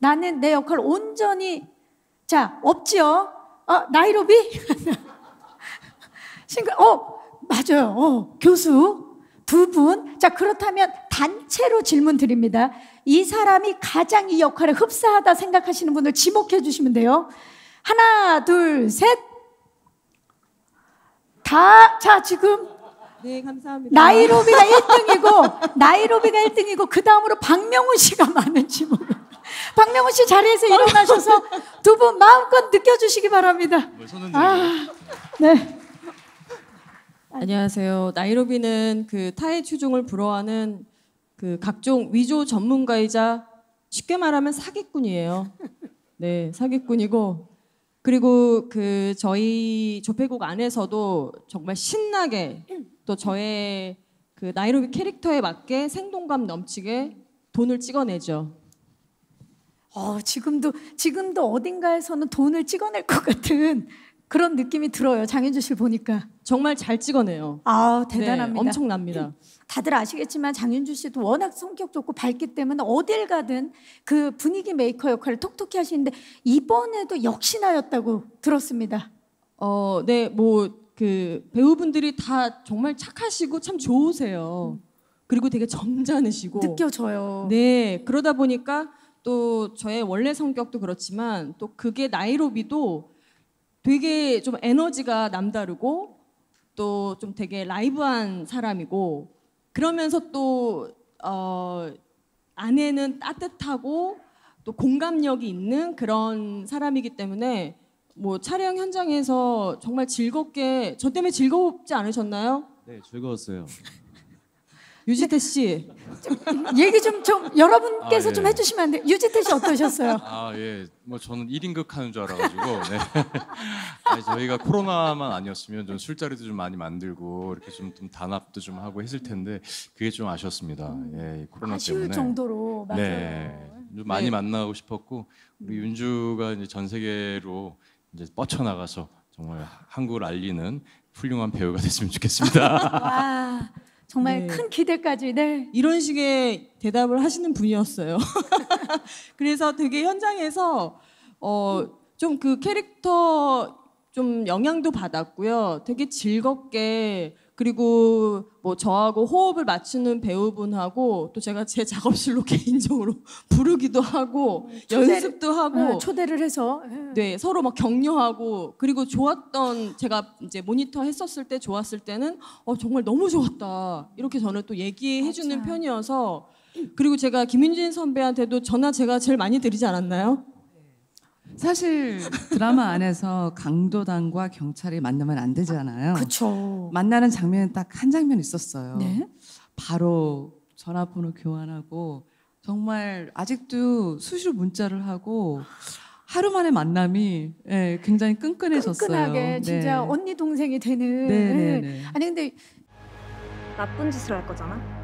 나는 내 역할을 온전히 자 없지요. 어 나이로비 싱글 어 맞아요. 어 교수 두 분. 자 그렇다면 단체로 질문 드립니다. 이 사람이 가장 이 역할에 흡사하다 생각하시는 분을 지목해 주시면 돼요. 하나 둘 셋. 다자 지금 네, 감사합니다. 나이로비가 1등이고, 나이로비가 1등이고, 그 다음으로 박명훈 씨가 많은지 모요 박명훈 씨 자리에서 일어나셔서 두 분 마음껏 느껴주시기 바랍니다. 아, 네. 안녕하세요. 나이로비는 그 타의 추종을 불허하는 그 각종 위조 전문가이자 쉽게 말하면 사기꾼이에요. 네, 사기꾼이고 그리고 그 저희 조폐국 안에서도 정말 신나게 또 저의 그 나이로비 캐릭터에 맞게 생동감 넘치게 돈을 찍어내죠. 어, 지금도 지금도 어딘가에서는 돈을 찍어낼 것 같은 그런 느낌이 들어요. 장윤주 씨 보니까 정말 잘 찍어내요. 아 대단합니다. 네, 엄청납니다. 음, 다들 아시겠지만 장윤주 씨도 워낙 성격 좋고 밝기 때문에 어딜 가든 그 분위기 메이커 역할을 톡톡히 하시는데 이번에도 역시나였다고 들었습니다. 어, 네, 뭐 그 배우분들이 다 정말 착하시고 참 좋으세요. 그리고 되게 점잖으시고 느껴져요. 네, 그러다 보니까 또 저의 원래 성격도 그렇지만 또 그게 나이로비도 되게 좀 에너지가 남다르고 또 좀 되게 라이브한 사람이고 그러면서 또 어, 아내는 따뜻하고 또 공감력이 있는 그런 사람이기 때문에 뭐 촬영 현장에서 정말 즐겁게 저 때문에 즐겁지 않으셨나요? 네 즐거웠어요. 유지태 씨. 좀 얘기 좀, 좀 여러분께서 아, 예. 좀 해주시면 안 돼요? 유지태 씨 어떠셨어요? 아, 예. 뭐 저는 1인극 하는 줄 알아가지고. 네. 아니, 저희가 코로나만 아니었으면 좀 술자리도 좀 많이 만들고 이렇게 좀, 좀 단합도 좀 하고 했을 텐데 그게 좀 아쉬웠습니다. 음. 예, 코로나 아쉬울 때문에. 정도로. 맞아요. 네. 좀 많이 네. 만나고 싶었고 우리 음. 윤주가 이제 전 세계로 이제 뻗쳐나가서 정말 한국을 알리는 훌륭한 배우가 됐으면 좋겠습니다. 정말 네. 큰 기대까지 네. 이런 식의 대답을 하시는 분이었어요. 그래서 되게 현장에서 어, 좀 그 캐릭터 좀 영향도 받았고요. 되게 즐겁게 그리고 뭐 저하고 호흡을 맞추는 배우분하고 또 제가 제 작업실로 개인적으로 부르기도 하고 초대를, 연습도 어, 하고 초대를 해서 네 서로 막 격려하고 그리고 좋았던 제가 이제 모니터 했었을 때 좋았을 때는 어 정말 너무 좋았다 이렇게 저는 또 얘기해 주는 편이어서 그리고 제가 김윤진 선배한테도 전화 제가 제일 많이 드리지 않았나요? 사실 드라마 안에서 강도단과 경찰이 만나면 안 되잖아요. 그렇죠. 만나는 장면이딱한 장면 있었어요. 네? 바로 전화번호 교환하고 정말 아직도 수시로 문자를 하고 하루 만에 만남이 예, 굉장히 끈끈해졌어요. 끈끈하게 네. 진짜 네. 언니 동생이 되는. 네네네. 네, 네. 아니 근데 나쁜 짓을 할 거잖아.